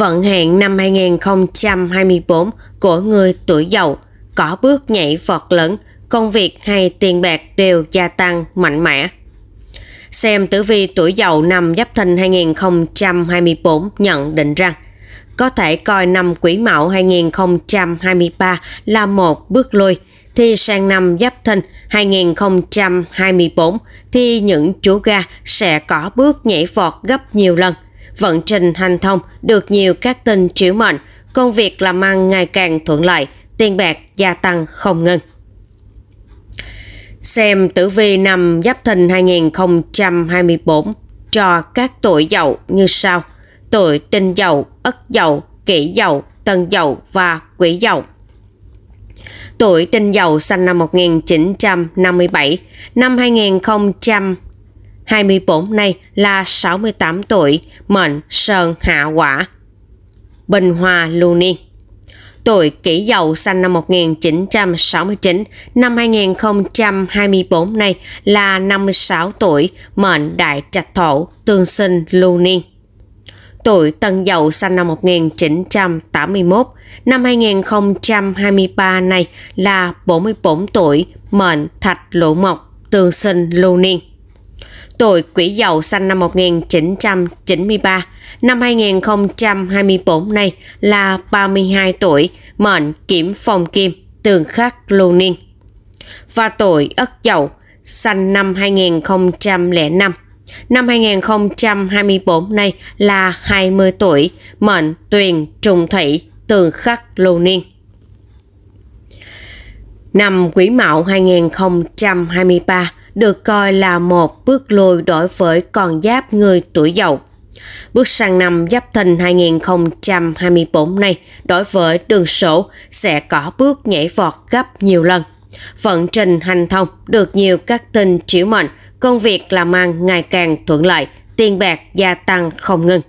vận hạn năm 2024 của người tuổi dậu có bước nhảy vọt lớn, công việc hay tiền bạc đều gia tăng mạnh mẽ. Xem tử vi tuổi dậu năm Giáp Thìn 2024 nhận định rằng có thể coi năm Quý Mão 2023 là một bước lùi thì sang năm Giáp Thìn 2024 thì những chú gà sẽ có bước nhảy vọt gấp nhiều lần – vận trình hành thông được nhiều các tin chiếu mệnh, công việc làm ăn ngày càng thuận lợi, tiền bạc gia tăng không ngừng. Xem tử vi năm Giáp Thìn 2024 cho các tuổi dậu như sau: tuổi Tinh dậu, Ất dậu, Kỷ dậu, Tân dậu và quý dậu. Tuổi Tinh dậu sinh năm 1957, năm 2000 24 nay là 68 tuổi, mệnh Sơn Hạ Quả. Bình Hòa Lưu Niên Tuổi kỷ dậu sinh năm 1969, năm 2024 nay là 56 tuổi, mệnh Đại Trạch Thổ, tương sinh Lưu Niên tuổi Tân Dậu sinh năm 1981, năm 2023 này là 44 tuổi, mệnh Thạch Lộ Mộc, tương sinh lưu niên tuổi quỹ dậu sinh năm 1993, năm 2024 này là 32 tuổi, mệnh kiểm phong kim, tường khắc lưu niên. Và tuổi ất dậu, sinh năm 2005, năm 2024 này là 20 tuổi, mệnh tuyền trùng thủy, tường khắc lưu niên. Năm Quý Mão 2023 được coi là một bước lùi đối với con giáp người tuổi dậu. Bước sang năm Giáp Thìn 2024 này, đối với đường sổ sẽ có bước nhảy vọt gấp nhiều lần. Vận trình hành thông được nhiều các tin chiếu mệnh, công việc làm ăn ngày càng thuận lợi, tiền bạc gia tăng không ngừng.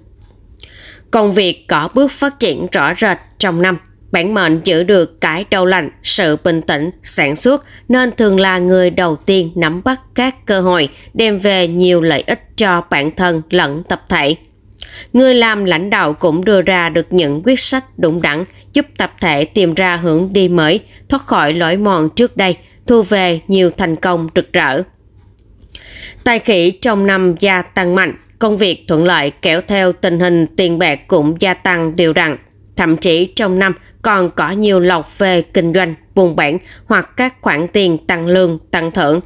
Công việc có bước phát triển rõ rệt trong năm Bản mệnh giữ được cái đầu lạnh, sự bình tĩnh, sản xuất nên thường là người đầu tiên nắm bắt các cơ hội đem về nhiều lợi ích cho bản thân lẫn tập thể. Người làm lãnh đạo cũng đưa ra được những quyết sách đúng đắn giúp tập thể tìm ra hướng đi mới, thoát khỏi lỗi mòn trước đây, thu về nhiều thành công rực rỡ. Tài khỉ trong năm gia tăng mạnh, công việc thuận lợi kéo theo tình hình tiền bạc cũng gia tăng đều đặn thậm chí trong năm còn có nhiều lộc về kinh doanh, vùng bản hoặc các khoản tiền tăng lương, tăng thưởng.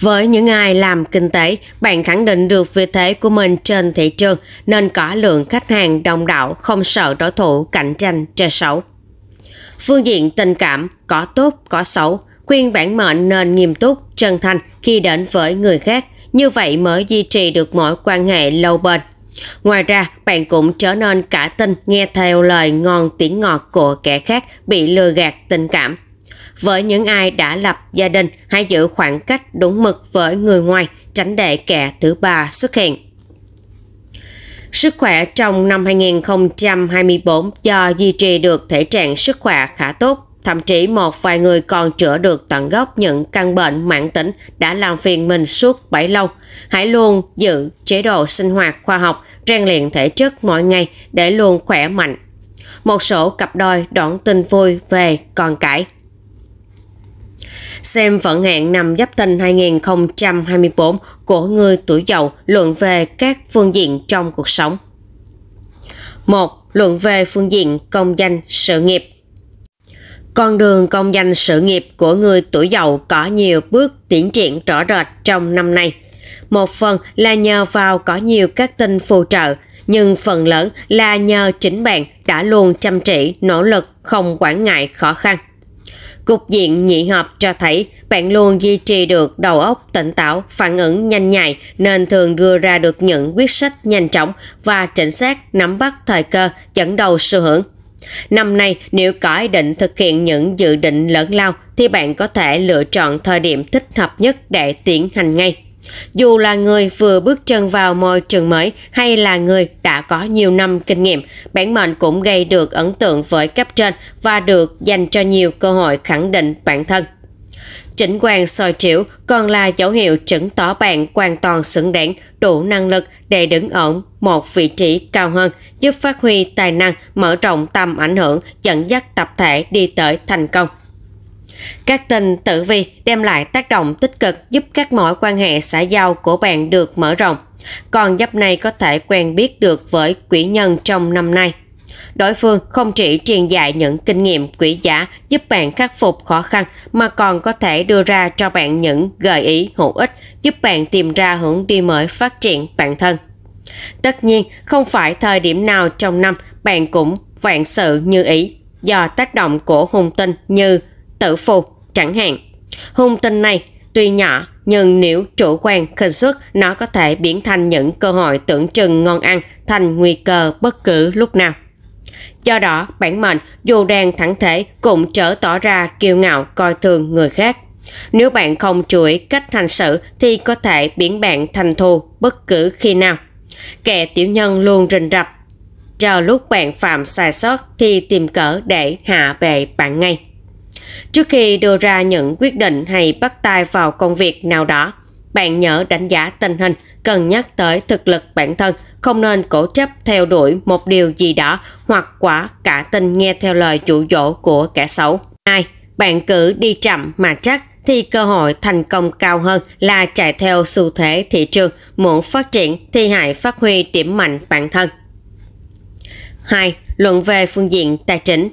Với những ai làm kinh tế, bạn khẳng định được vị thế của mình trên thị trường nên có lượng khách hàng đông đảo không sợ đối thủ cạnh tranh chơi xấu. Phương diện tình cảm, có tốt, có xấu, khuyên bản mệnh nên nghiêm túc, chân thành khi đến với người khác, như vậy mới duy trì được mối quan hệ lâu bền. Ngoài ra, bạn cũng trở nên cả tin nghe theo lời ngon tiếng ngọt của kẻ khác bị lừa gạt tình cảm. Với những ai đã lập gia đình, hãy giữ khoảng cách đúng mực với người ngoài, tránh để kẻ thứ ba xuất hiện. Sức khỏe trong năm 2024 do duy trì được thể trạng sức khỏe khá tốt. Thậm chí một vài người còn chữa được tận gốc những căn bệnh mãn tính đã làm phiền mình suốt bấy lâu. Hãy luôn giữ chế độ sinh hoạt khoa học, rèn luyện thể chất mỗi ngày để luôn khỏe mạnh. Một số cặp đôi đoạn tin vui về con cãi. Xem vận hạn năm Giáp Thìn 2024 của người tuổi Dậu luận về các phương diện trong cuộc sống. 1. Luận về phương diện công danh, sự nghiệp con đường công danh sự nghiệp của người tuổi dậu có nhiều bước tiến triển rõ rệt trong năm nay. Một phần là nhờ vào có nhiều các tin phù trợ, nhưng phần lớn là nhờ chính bạn đã luôn chăm chỉ, nỗ lực, không quản ngại khó khăn. Cục diện nhị hợp cho thấy bạn luôn duy trì được đầu óc tỉnh táo, phản ứng nhanh nhạy nên thường đưa ra được những quyết sách nhanh chóng và chính xác nắm bắt thời cơ dẫn đầu xu hướng Năm nay, nếu có ý định thực hiện những dự định lớn lao thì bạn có thể lựa chọn thời điểm thích hợp nhất để tiến hành ngay. Dù là người vừa bước chân vào môi trường mới hay là người đã có nhiều năm kinh nghiệm, bản mệnh cũng gây được ấn tượng với cấp trên và được dành cho nhiều cơ hội khẳng định bản thân. Chỉnh quan soi triệu còn là dấu hiệu chứng tỏ bạn hoàn toàn xứng đáng, đủ năng lực để đứng ổn một vị trí cao hơn, giúp phát huy tài năng, mở rộng tầm ảnh hưởng, dẫn dắt tập thể đi tới thành công. Các tình tử vi đem lại tác động tích cực giúp các mối quan hệ xã giao của bạn được mở rộng. Còn giáp này có thể quen biết được với quỷ nhân trong năm nay đối phương không chỉ truyền dạy những kinh nghiệm quý giá giúp bạn khắc phục khó khăn mà còn có thể đưa ra cho bạn những gợi ý hữu ích giúp bạn tìm ra hướng đi mới phát triển bản thân. Tất nhiên, không phải thời điểm nào trong năm bạn cũng vạn sự như ý do tác động của hung tinh như tử phù chẳng hạn. Hung tinh này tuy nhỏ nhưng nếu chủ quan khinh suất nó có thể biến thành những cơ hội tưởng chừng ngon ăn thành nguy cơ bất cứ lúc nào. Do đó, bản mệnh dù đang thẳng thể cũng trở tỏ ra kiêu ngạo coi thường người khác. Nếu bạn không chuỗi cách hành xử thì có thể biến bạn thành thù bất cứ khi nào. Kẻ tiểu nhân luôn rình rập. chờ lúc bạn phạm sai sót thì tìm cỡ để hạ bệ bạn ngay. Trước khi đưa ra những quyết định hay bắt tay vào công việc nào đó, bạn nhớ đánh giá tình hình, cân nhắc tới thực lực bản thân không nên cổ chấp theo đuổi một điều gì đó hoặc quả cả tình nghe theo lời chủ dỗ của kẻ xấu. 2. Bạn cứ đi chậm mà chắc thì cơ hội thành công cao hơn là chạy theo xu thế thị trường, muốn phát triển thì hãy phát huy điểm mạnh bản thân. 2. Luận về phương diện tài chính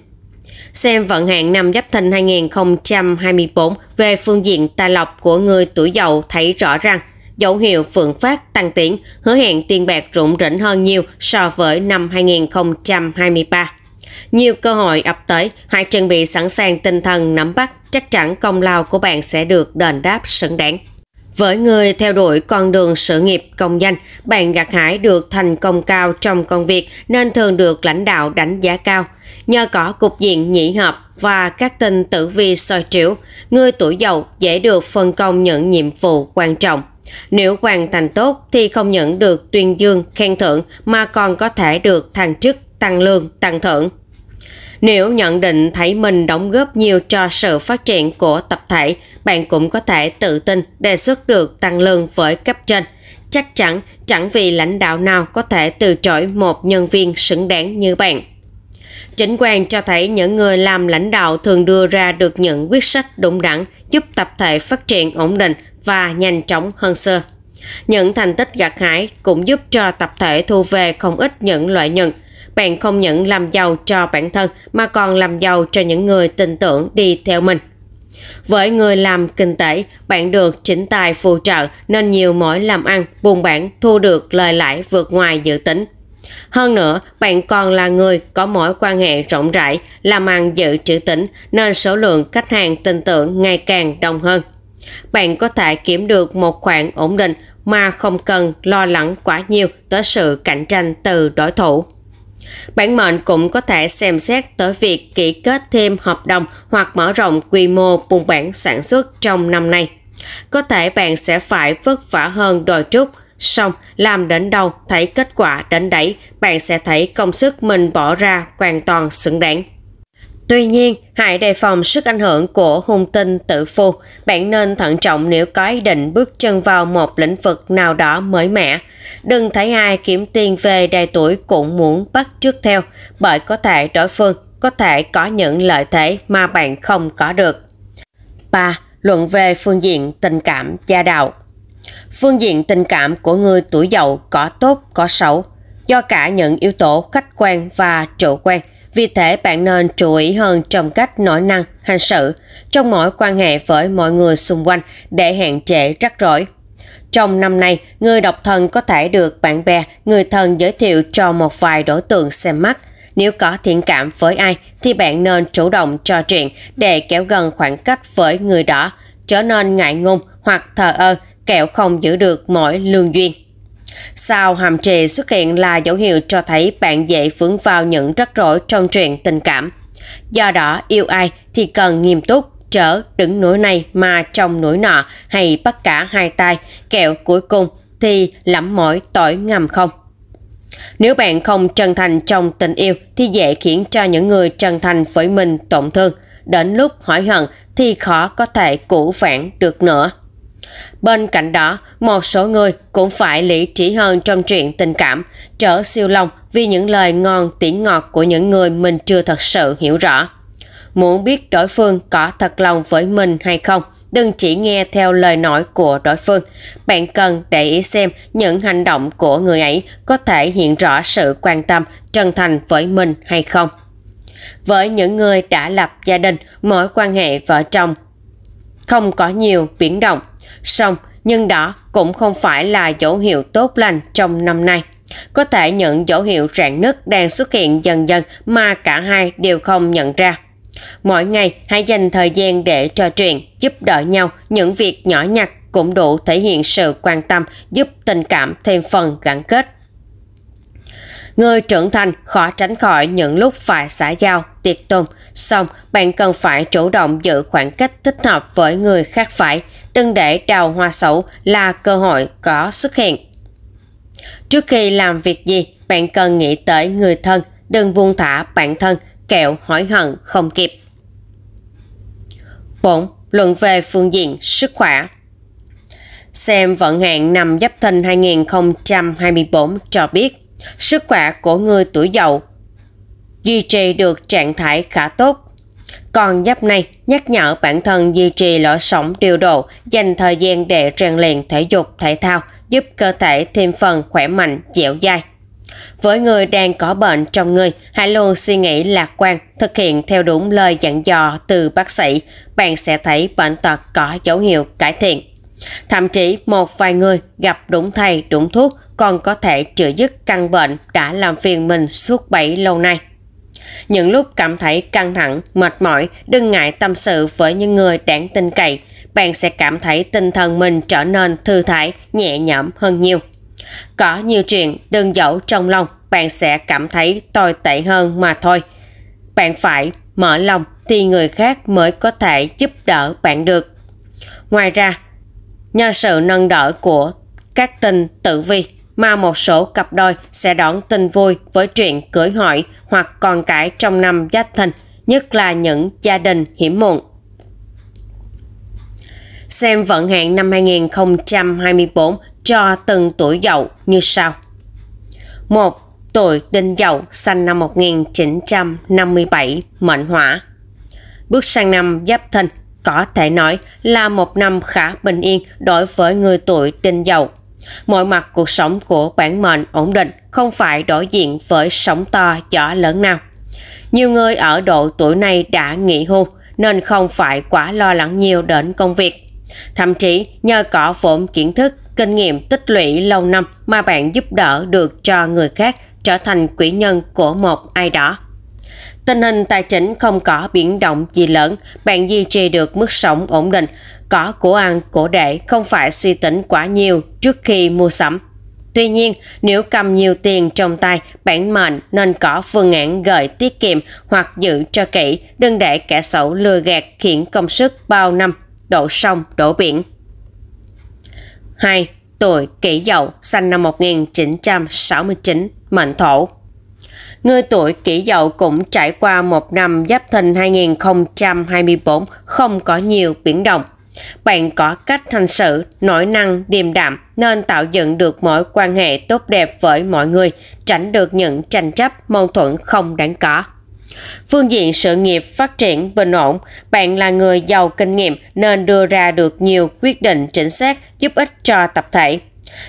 xem vận hạn năm Giáp Thìn 2024 về phương diện tài lộc của người tuổi giàu thấy rõ ràng dấu hiệu phượng phát tăng tiến, hứa hẹn tiền bạc rủng rỉnh hơn nhiều so với năm 2023. Nhiều cơ hội ập tới, hãy chuẩn bị sẵn sàng tinh thần nắm bắt, chắc chắn công lao của bạn sẽ được đền đáp xứng đáng. Với người theo đuổi con đường sự nghiệp công danh, bạn gặt hái được thành công cao trong công việc nên thường được lãnh đạo đánh giá cao. Nhờ có cục diện nhị hợp và các tinh tử vi soi triểu, người tuổi dậu dễ được phân công những nhiệm vụ quan trọng. Nếu hoàn thành tốt thì không những được tuyên dương, khen thưởng mà còn có thể được thăng chức, tăng lương, tăng thưởng. Nếu nhận định thấy mình đóng góp nhiều cho sự phát triển của tập thể, bạn cũng có thể tự tin đề xuất được tăng lương với cấp trên. Chắc chắn chẳng vì lãnh đạo nào có thể từ chối một nhân viên xứng đáng như bạn. Chính quan cho thấy những người làm lãnh đạo thường đưa ra được những quyết sách đúng đắn giúp tập thể phát triển ổn định và nhanh chóng hơn xưa. Những thành tích gặt hái cũng giúp cho tập thể thu về không ít những lợi nhuận. Bạn không những làm giàu cho bản thân mà còn làm giàu cho những người tin tưởng đi theo mình. Với người làm kinh tế, bạn được chính tài phù trợ nên nhiều mỗi làm ăn, buôn bán thu được lời lãi vượt ngoài dự tính hơn nữa, bạn còn là người có mối quan hệ rộng rãi, làm ăn dự trữ tỉnh nên số lượng khách hàng tin tưởng ngày càng đông hơn. Bạn có thể kiếm được một khoản ổn định mà không cần lo lắng quá nhiều tới sự cạnh tranh từ đối thủ. Bản mệnh cũng có thể xem xét tới việc ký kết thêm hợp đồng hoặc mở rộng quy mô buôn bản sản xuất trong năm nay. Có thể bạn sẽ phải vất vả hơn đôi chút – Xong, làm đến đâu, thấy kết quả đến đấy, bạn sẽ thấy công sức mình bỏ ra hoàn toàn xứng đáng. Tuy nhiên, hãy đề phòng sức ảnh hưởng của hung tinh tự phu. Bạn nên thận trọng nếu có ý định bước chân vào một lĩnh vực nào đó mới mẻ. Đừng thấy ai kiếm tiền về đầy tuổi cũng muốn bắt trước theo, bởi có thể đối phương có thể có những lợi thế mà bạn không có được. 3. Luận về phương diện tình cảm gia đạo Phương diện tình cảm của người tuổi dậu có tốt có xấu, do cả những yếu tố khách quan và chủ quan. Vì thế bạn nên chú ý hơn trong cách nói năng, hành xử, trong mối quan hệ với mọi người xung quanh để hạn chế rắc rối. Trong năm nay, người độc thân có thể được bạn bè, người thân giới thiệu cho một vài đối tượng xem mắt. Nếu có thiện cảm với ai thì bạn nên chủ động trò chuyện để kéo gần khoảng cách với người đó, trở nên ngại ngùng hoặc thờ ơ kẹo không giữ được mọi lương duyên. Sao hàm trì xuất hiện là dấu hiệu cho thấy bạn dễ vướng vào những rắc rối trong chuyện tình cảm. Do đó, yêu ai thì cần nghiêm túc, trở đứng nỗi này mà trong nỗi nọ hay bắt cả hai tay, kẹo cuối cùng thì lắm mỏi tỏi ngầm không. Nếu bạn không chân thành trong tình yêu thì dễ khiến cho những người chân thành với mình tổn thương. Đến lúc hỏi hận thì khó có thể cũ vãn được nữa. Bên cạnh đó, một số người cũng phải lý trí hơn trong chuyện tình cảm, trở siêu lòng vì những lời ngon tiếng ngọt của những người mình chưa thật sự hiểu rõ. Muốn biết đối phương có thật lòng với mình hay không, đừng chỉ nghe theo lời nói của đối phương. Bạn cần để ý xem những hành động của người ấy có thể hiện rõ sự quan tâm, chân thành với mình hay không. Với những người đã lập gia đình, mối quan hệ vợ chồng không có nhiều biến động Xong, nhưng đó cũng không phải là dấu hiệu tốt lành trong năm nay. Có thể những dấu hiệu rạn nứt đang xuất hiện dần dần mà cả hai đều không nhận ra. Mỗi ngày hãy dành thời gian để trò chuyện, giúp đỡ nhau những việc nhỏ nhặt cũng đủ thể hiện sự quan tâm, giúp tình cảm thêm phần gắn kết. Người trưởng thành khó tránh khỏi những lúc phải xả giao, tiệc tùng, xong bạn cần phải chủ động giữ khoảng cách thích hợp với người khác phải – đừng để đào hoa xấu là cơ hội có xuất hiện. Trước khi làm việc gì, bạn cần nghĩ tới người thân, đừng buông thả bản thân, kẹo hỏi hận không kịp. 4. Luận về phương diện sức khỏe Xem vận hạn năm Giáp Thìn 2024 cho biết, sức khỏe của người tuổi dậu duy trì được trạng thái khá tốt, còn nhấp này nhắc nhở bản thân duy trì lỗ sống điều độ, dành thời gian để rèn luyện thể dục thể thao, giúp cơ thể thêm phần khỏe mạnh, dẻo dai. Với người đang có bệnh trong người, hãy luôn suy nghĩ lạc quan, thực hiện theo đúng lời dặn dò từ bác sĩ, bạn sẽ thấy bệnh tật có dấu hiệu cải thiện. Thậm chí một vài người gặp đúng thầy, đúng thuốc còn có thể chữa dứt căn bệnh đã làm phiền mình suốt bảy lâu nay. Những lúc cảm thấy căng thẳng, mệt mỏi, đừng ngại tâm sự với những người đáng tin cậy. Bạn sẽ cảm thấy tinh thần mình trở nên thư thái, nhẹ nhõm hơn nhiều. Có nhiều chuyện đừng giấu trong lòng, bạn sẽ cảm thấy tồi tệ hơn mà thôi. Bạn phải mở lòng thì người khác mới có thể giúp đỡ bạn được. Ngoài ra, nhờ sự nâng đỡ của các tinh tử vi mà một số cặp đôi sẽ đón tin vui với chuyện cưới hỏi hoặc con cái trong năm Giáp Thìn, nhất là những gia đình hiểm muộn. Xem vận hạn năm 2024 cho từng tuổi dậu như sau. 1. Tuổi Đinh Dậu sinh năm 1957, mệnh hỏa. Bước sang năm Giáp Thìn, có thể nói là một năm khá bình yên đối với người tuổi Đinh Dậu Mọi mặt cuộc sống của bản mệnh ổn định không phải đối diện với sóng to gió lớn nào. Nhiều người ở độ tuổi này đã nghỉ hưu nên không phải quá lo lắng nhiều đến công việc. Thậm chí nhờ có vốn kiến thức, kinh nghiệm tích lũy lâu năm mà bạn giúp đỡ được cho người khác trở thành quỹ nhân của một ai đó. Tình hình tài chính không có biến động gì lớn, bạn duy trì được mức sống ổn định có của ăn của để không phải suy tính quá nhiều trước khi mua sắm. Tuy nhiên, nếu cầm nhiều tiền trong tay, bản mệnh nên có phương án gợi tiết kiệm hoặc giữ cho kỹ, đừng để kẻ xấu lừa gạt khiến công sức bao năm, đổ sông, đổ biển. 2. Tuổi kỷ dậu, sinh năm 1969, mệnh thổ. Người tuổi kỷ dậu cũng trải qua một năm giáp thìn 2024 không có nhiều biến động bạn có cách hành xử nổi năng, điềm đạm nên tạo dựng được mối quan hệ tốt đẹp với mọi người, tránh được những tranh chấp, mâu thuẫn không đáng có. Phương diện sự nghiệp phát triển bình ổn, bạn là người giàu kinh nghiệm nên đưa ra được nhiều quyết định chính xác giúp ích cho tập thể.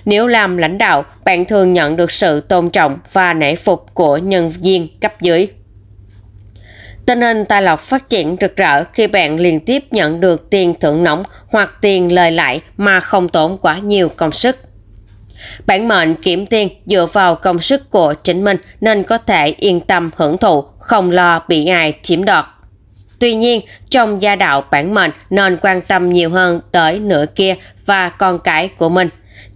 Nếu làm lãnh đạo, bạn thường nhận được sự tôn trọng và nể phục của nhân viên cấp dưới. Tình hình tài lộc phát triển rực rỡ khi bạn liên tiếp nhận được tiền thưởng nóng hoặc tiền lời lại mà không tốn quá nhiều công sức. Bản mệnh kiểm tiền dựa vào công sức của chính mình nên có thể yên tâm hưởng thụ, không lo bị ai chiếm đoạt. Tuy nhiên, trong gia đạo bản mệnh nên quan tâm nhiều hơn tới nửa kia và con cái của mình,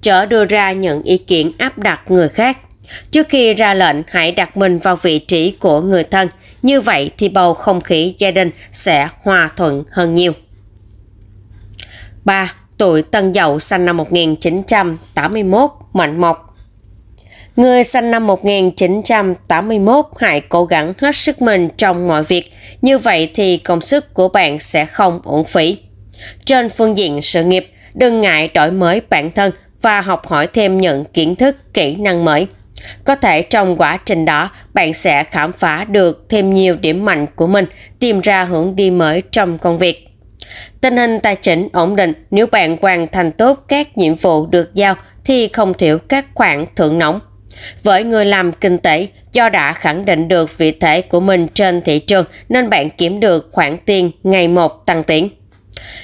chớ đưa ra những ý kiến áp đặt người khác. Trước khi ra lệnh, hãy đặt mình vào vị trí của người thân – như vậy thì bầu không khí gia đình sẽ hòa thuận hơn nhiều. 3. Tuổi Tân Dậu sinh năm 1981, mệnh mộc. Người sinh năm 1981 hãy cố gắng hết sức mình trong mọi việc, như vậy thì công sức của bạn sẽ không uổng phí. Trên phương diện sự nghiệp, đừng ngại đổi mới bản thân và học hỏi thêm những kiến thức, kỹ năng mới – có thể trong quá trình đó, bạn sẽ khám phá được thêm nhiều điểm mạnh của mình, tìm ra hướng đi mới trong công việc. Tình hình tài chính ổn định, nếu bạn hoàn thành tốt các nhiệm vụ được giao thì không thiểu các khoản thưởng nóng. Với người làm kinh tế, do đã khẳng định được vị thế của mình trên thị trường nên bạn kiếm được khoản tiền ngày một tăng tiến.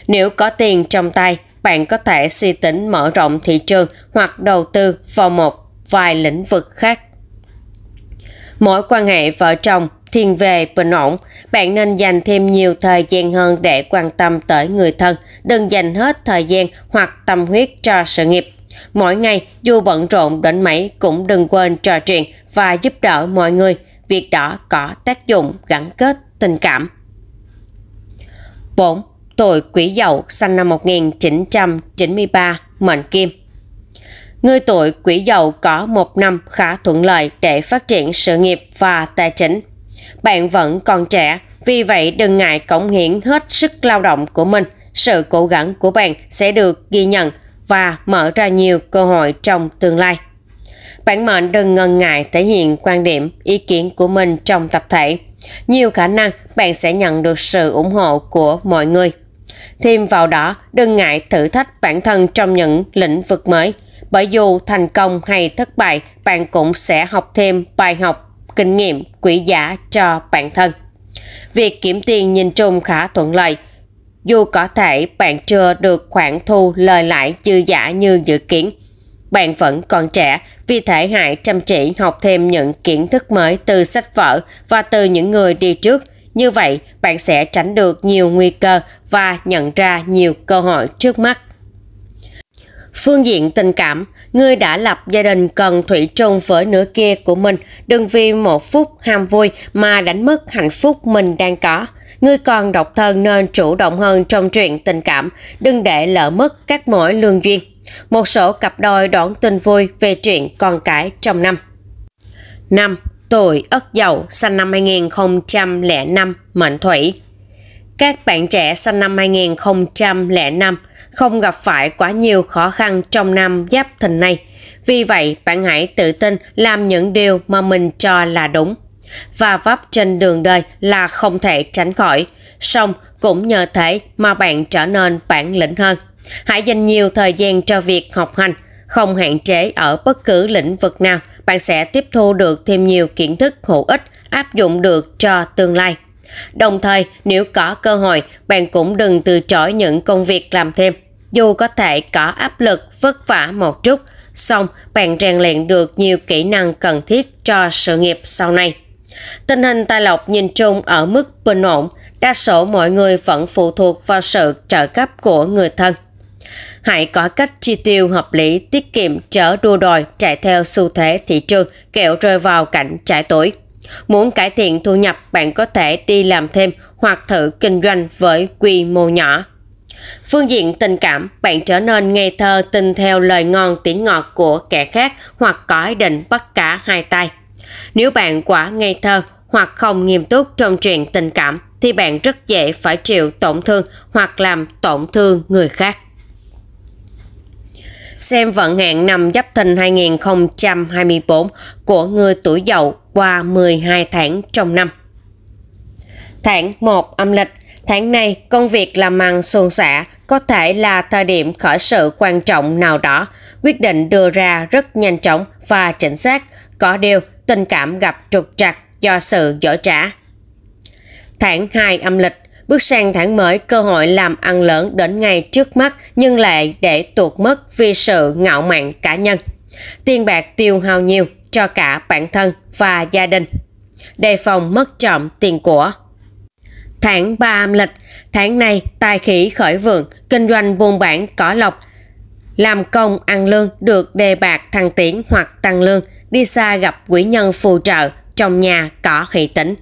Nếu có tiền trong tay, bạn có thể suy tính mở rộng thị trường hoặc đầu tư vào một vài lĩnh vực khác. Mỗi quan hệ vợ chồng thiên về bình ổn, bạn nên dành thêm nhiều thời gian hơn để quan tâm tới người thân, đừng dành hết thời gian hoặc tâm huyết cho sự nghiệp. Mỗi ngày, dù bận rộn đến mấy cũng đừng quên trò chuyện và giúp đỡ mọi người. Việc đó có tác dụng gắn kết tình cảm. 4. Tuổi Quỷ Dậu sinh năm 1993, Mệnh Kim người tuổi quỷ dậu có một năm khá thuận lợi để phát triển sự nghiệp và tài chính. Bạn vẫn còn trẻ, vì vậy đừng ngại cống hiến hết sức lao động của mình. Sự cố gắng của bạn sẽ được ghi nhận và mở ra nhiều cơ hội trong tương lai. Bạn mệnh đừng ngần ngại thể hiện quan điểm, ý kiến của mình trong tập thể. Nhiều khả năng bạn sẽ nhận được sự ủng hộ của mọi người. Thêm vào đó, đừng ngại thử thách bản thân trong những lĩnh vực mới – bởi dù thành công hay thất bại, bạn cũng sẽ học thêm bài học, kinh nghiệm quý giá cho bản thân. Việc kiểm tiền nhìn chung khá thuận lợi. Dù có thể bạn chưa được khoản thu lời lãi dư giả như dự kiến, bạn vẫn còn trẻ, vì thể hại chăm chỉ học thêm những kiến thức mới từ sách vở và từ những người đi trước. Như vậy, bạn sẽ tránh được nhiều nguy cơ và nhận ra nhiều cơ hội trước mắt. Phương diện tình cảm, người đã lập gia đình cần thủy chung với nửa kia của mình, đừng vì một phút ham vui mà đánh mất hạnh phúc mình đang có. người còn độc thân nên chủ động hơn trong chuyện tình cảm, đừng để lỡ mất các mối lương duyên. Một số cặp đôi đón tin vui về chuyện con cái trong năm. 5. Tuổi Ất Dậu sinh năm 2005 Mệnh Thủy Các bạn trẻ sinh năm 2005 không gặp phải quá nhiều khó khăn trong năm giáp thìn này. Vì vậy, bạn hãy tự tin làm những điều mà mình cho là đúng. Và vấp trên đường đời là không thể tránh khỏi. Song cũng nhờ thế mà bạn trở nên bản lĩnh hơn. Hãy dành nhiều thời gian cho việc học hành, không hạn chế ở bất cứ lĩnh vực nào, bạn sẽ tiếp thu được thêm nhiều kiến thức hữu ích áp dụng được cho tương lai. Đồng thời, nếu có cơ hội, bạn cũng đừng từ chối những công việc làm thêm dù có thể có áp lực, vất vả một chút, song bạn rèn luyện được nhiều kỹ năng cần thiết cho sự nghiệp sau này. Tình hình tài lộc nhìn chung ở mức bình ổn, đa số mọi người vẫn phụ thuộc vào sự trợ cấp của người thân. Hãy có cách chi tiêu hợp lý, tiết kiệm, chở đua đòi, chạy theo xu thế thị trường, kẹo rơi vào cảnh trải tuổi. Muốn cải thiện thu nhập, bạn có thể đi làm thêm hoặc thử kinh doanh với quy mô nhỏ. Phương diện tình cảm, bạn trở nên ngây thơ tin theo lời ngon tiếng ngọt của kẻ khác hoặc có ý định bắt cả hai tay. Nếu bạn quá ngây thơ hoặc không nghiêm túc trong chuyện tình cảm thì bạn rất dễ phải chịu tổn thương hoặc làm tổn thương người khác. Xem vận hạn năm Giáp Thìn 2024 của người tuổi Dậu qua 12 tháng trong năm. Tháng 1 âm lịch Tháng này, công việc làm ăn xuân xả có thể là thời điểm khởi sự quan trọng nào đó. Quyết định đưa ra rất nhanh chóng và chính xác. Có điều, tình cảm gặp trục trặc do sự dở trả. Tháng 2 âm lịch Bước sang tháng mới, cơ hội làm ăn lớn đến ngay trước mắt nhưng lại để tuột mất vì sự ngạo mạn cá nhân. Tiền bạc tiêu hao nhiều cho cả bản thân và gia đình. Đề phòng mất trộm tiền của. Tháng 3 âm lịch, tháng này tài khỉ khởi vượng, kinh doanh buôn bản cỏ lộc. Làm công ăn lương được đề bạc thăng tiến hoặc tăng lương, đi xa gặp quỷ nhân phù trợ, trong nhà có hỷ tính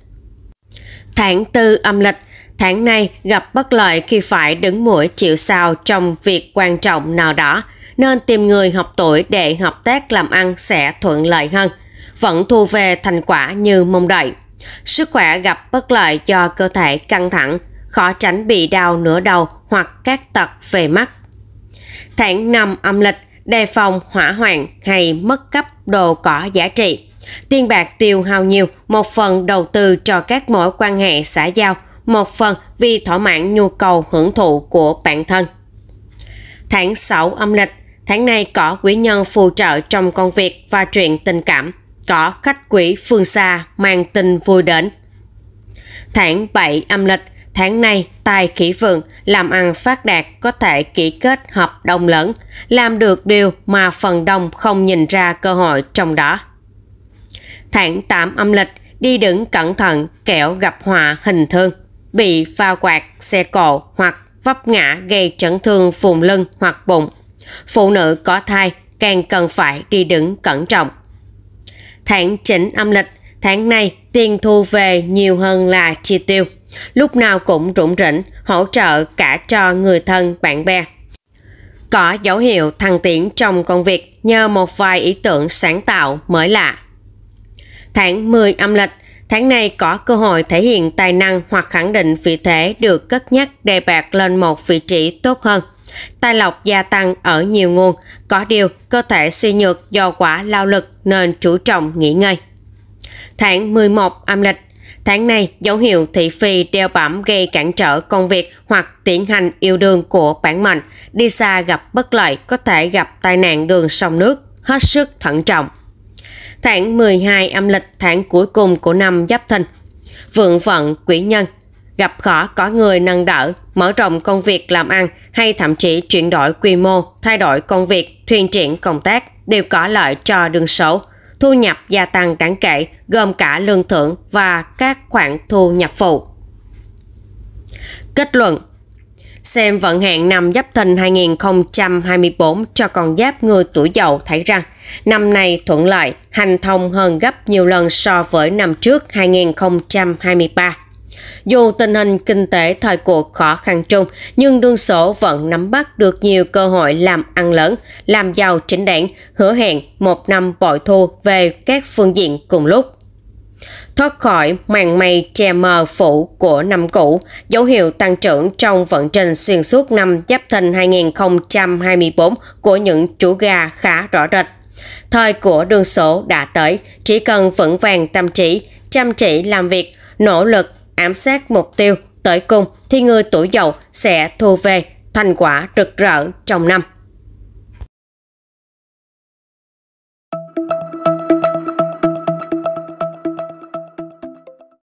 Tháng 4 âm lịch, tháng này gặp bất lợi khi phải đứng mũi chịu sao trong việc quan trọng nào đó, nên tìm người học tuổi để hợp tác làm ăn sẽ thuận lợi hơn, vẫn thu về thành quả như mong đợi. Sức khỏe gặp bất lợi do cơ thể căng thẳng, khó tránh bị đau nửa đầu hoặc các tật về mắt. Tháng 5 âm lịch, đề phòng hỏa hoạn hay mất cấp đồ cỏ giá trị. Tiền bạc tiêu hao nhiều, một phần đầu tư cho các mối quan hệ xã giao, một phần vì thỏa mãn nhu cầu hưởng thụ của bản thân. Tháng 6 âm lịch, tháng này có quý nhân phù trợ trong công việc và chuyện tình cảm cỏ khách quỷ phương xa mang tin vui đến. Tháng 7 âm lịch, tháng này tài kỷ vượng, làm ăn phát đạt có thể ký kết hợp đồng lớn, làm được điều mà phần đông không nhìn ra cơ hội trong đó. Tháng 8 âm lịch, đi đứng cẩn thận kẻo gặp họa hình thương, bị va quạt, xe cộ hoặc vấp ngã gây chấn thương vùng lưng hoặc bụng. Phụ nữ có thai càng cần phải đi đứng cẩn trọng tháng chỉnh âm lịch, tháng này tiền thu về nhiều hơn là chi tiêu. Lúc nào cũng rủng rỉnh, hỗ trợ cả cho người thân, bạn bè. Có dấu hiệu thăng tiến trong công việc nhờ một vài ý tưởng sáng tạo mới lạ. Tháng 10 âm lịch, tháng này có cơ hội thể hiện tài năng hoặc khẳng định vị thế được cất nhắc đề bạc lên một vị trí tốt hơn – tài lộc gia tăng ở nhiều nguồn, có điều cơ thể suy nhược do quả lao lực nên chủ trọng nghỉ ngơi. Tháng 11 âm lịch Tháng này, dấu hiệu thị phi đeo bẩm gây cản trở công việc hoặc tiến hành yêu đương của bản mệnh. Đi xa gặp bất lợi có thể gặp tai nạn đường sông nước, hết sức thận trọng. Tháng 12 âm lịch, tháng cuối cùng của năm Giáp Thìn. Vượng vận quỷ nhân gặp khó có người nâng đỡ, mở rộng công việc làm ăn hay thậm chí chuyển đổi quy mô, thay đổi công việc, thuyền triển công tác đều có lợi cho đường số. Thu nhập gia tăng đáng kể gồm cả lương thưởng và các khoản thu nhập phụ. Kết luận Xem vận hạn năm Giáp Thìn 2024 cho con giáp người tuổi dậu thấy rằng năm nay thuận lợi, hành thông hơn gấp nhiều lần so với năm trước 2023. Dù tình hình kinh tế thời cuộc khó khăn chung, nhưng đương sổ vẫn nắm bắt được nhiều cơ hội làm ăn lớn, làm giàu chính đảng, hứa hẹn một năm bội thu về các phương diện cùng lúc thoát khỏi màn mây che mờ phủ của năm cũ, dấu hiệu tăng trưởng trong vận trình xuyên suốt năm Giáp Thìn 2024 của những chủ gà khá rõ rệt. Thời của đường sổ đã tới, chỉ cần vững vàng tâm trí, chăm chỉ làm việc, nỗ lực ám sát mục tiêu tới cùng thì người tuổi dậu sẽ thu về thành quả rực rỡ trong năm.